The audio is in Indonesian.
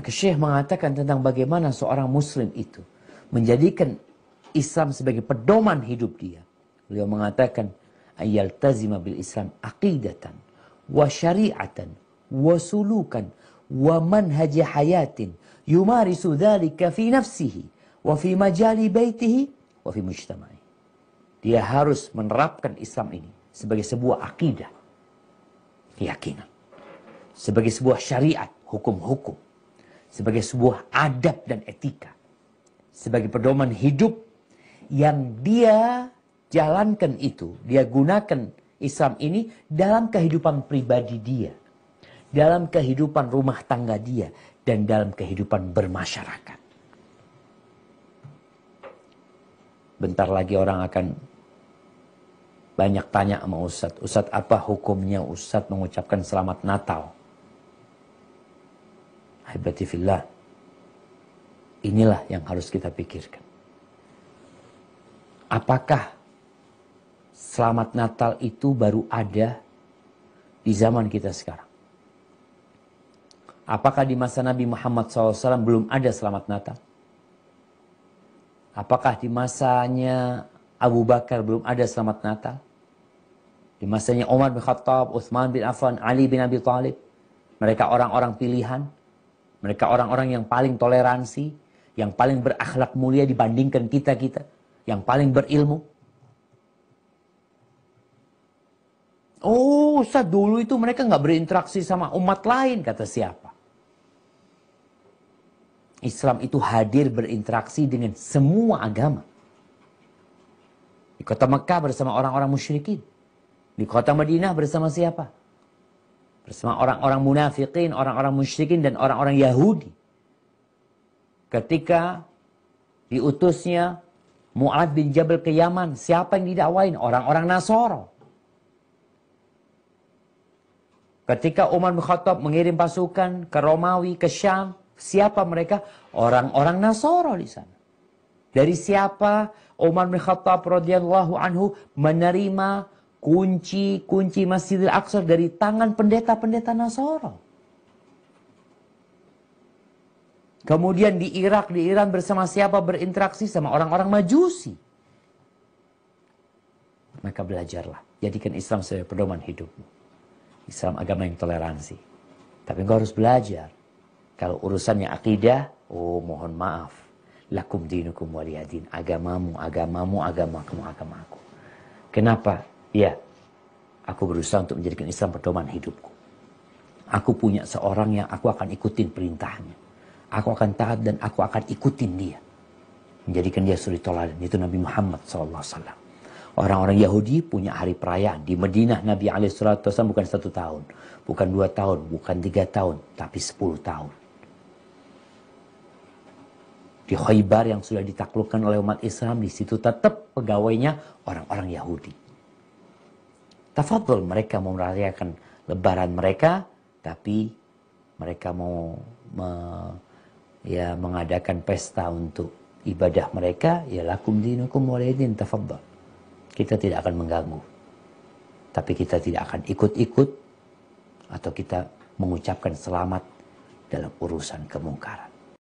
Maka Syekh mengatakan tentang bagaimana seorang muslim itu menjadikan Islam sebagai pedoman hidup dia. Beliau mengatakan ayaltazima bil Islam aqidatan wa syari'atan wa sulukan wa manhaj hayatin yumarisu dhalika fi nafsihi wa fi majali baitihi wa fi mujtama'i. Dia harus menerapkan Islam ini sebagai sebuah akidah, keyakinan, sebagai sebuah syariat, hukum-hukum, sebagai sebuah adab dan etika, sebagai pedoman hidup yang dia jalankan itu, dia gunakan Islam ini dalam kehidupan pribadi dia, dalam kehidupan rumah tangga dia, dan dalam kehidupan bermasyarakat. Bentar lagi orang akan banyak tanya sama Ustadz, Ustadz apa hukumnya Ustadz mengucapkan selamat Natal? Ahibati fillah. Inilah yang harus kita pikirkan. Apakah selamat Natal itu baru ada di zaman kita sekarang? Apakah di masa Nabi Muhammad SAW belum ada selamat Natal? Apakah di masanya Abu Bakar belum ada selamat Natal? Di masanya Umar bin Khattab, Uthman bin Affan, Ali bin Abi Thalib, mereka orang-orang pilihan, mereka orang-orang yang paling toleransi, yang paling berakhlak mulia dibandingkan kita-kita, yang paling berilmu. Oh, Ustaz, dulu itu mereka nggak berinteraksi sama umat lain, kata siapa? Islam itu hadir berinteraksi dengan semua agama. Di kota Mekah bersama orang-orang musyrikin. Di kota Madinah bersama siapa? bersama orang-orang munafikin, orang-orang musyrikin dan orang-orang Yahudi. Ketika diutusnya Mu'ad bin Jabal ke Yaman, siapa yang didakwain? Orang-orang Nasoro. Ketika Umar bin Khattab mengirim pasukan ke Romawi, ke Syam, siapa mereka? Orang-orang Nasoro di sana. Dari siapa Umar bin Khattab radhiyallahu anhu menerima kunci-kunci Masjidil Aqsa dari tangan pendeta-pendeta Nasoro. Kemudian di Irak, di Iran bersama siapa berinteraksi sama orang-orang majusi. Maka belajarlah. Jadikan Islam sebagai pedoman hidupmu. Islam agama yang toleransi. Tapi engkau harus belajar. Kalau urusannya akidah, oh mohon maaf. Lakum dinukum waliyadin. Agamamu, agamamu, agamamu, agamaku. Kenapa? Ya, aku berusaha untuk menjadikan Islam pedoman hidupku. Aku punya seorang yang aku akan ikutin perintahnya. Aku akan taat dan aku akan ikutin dia. Menjadikan dia suri toladan. Itu Nabi Muhammad SAW. Orang-orang Yahudi punya hari perayaan. Di Medina Nabi SAW bukan satu tahun. Bukan dua tahun. Bukan tiga tahun. Tapi sepuluh tahun. Di Khaybar yang sudah ditaklukkan oleh umat Islam. Di situ tetap pegawainya orang-orang Yahudi tafadhol mereka mau merayakan lebaran mereka tapi mereka mau me, ya mengadakan pesta untuk ibadah mereka ya lakum dinukum walidin tafadhol kita tidak akan mengganggu tapi kita tidak akan ikut-ikut atau kita mengucapkan selamat dalam urusan kemungkaran